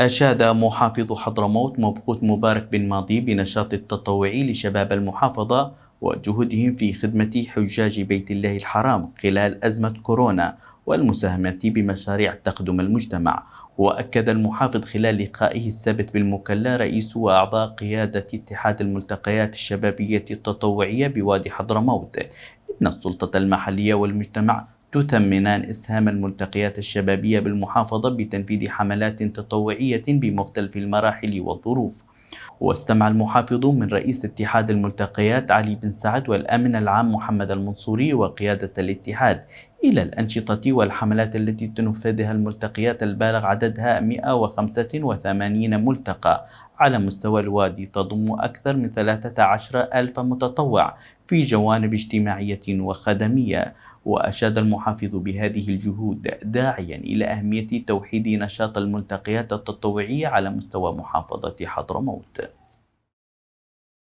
أشاد محافظ حضرموت مبخوت مبارك بن ماضي بنشاط التطوعي لشباب المحافظة وجهودهم في خدمة حجاج بيت الله الحرام خلال أزمة كورونا والمساهمة بمشاريع تخدم المجتمع وأكد المحافظ خلال لقائه السبت بالمكلا رئيس وأعضاء قيادة اتحاد الملتقيات الشبابية التطوعية بوادي حضرموت إن السلطة المحلية والمجتمع تثمنان إسهام الملتقيات الشبابية بالمحافظة بتنفيذ حملات تطوعية بمختلف المراحل والظروف واستمع المحافظون من رئيس اتحاد الملتقيات علي بن سعد والأمن العام محمد المنصوري وقيادة الاتحاد إلى الأنشطة والحملات التي تنفذها الملتقيات البالغ عددها 185 ملتقى على مستوى الوادي تضم أكثر من 13 ألف متطوع في جوانب اجتماعية وخدمية وأشاد المحافظ بهذه الجهود داعيا إلى أهمية توحيد نشاط الملتقيات التطوعية على مستوى محافظة حضرموت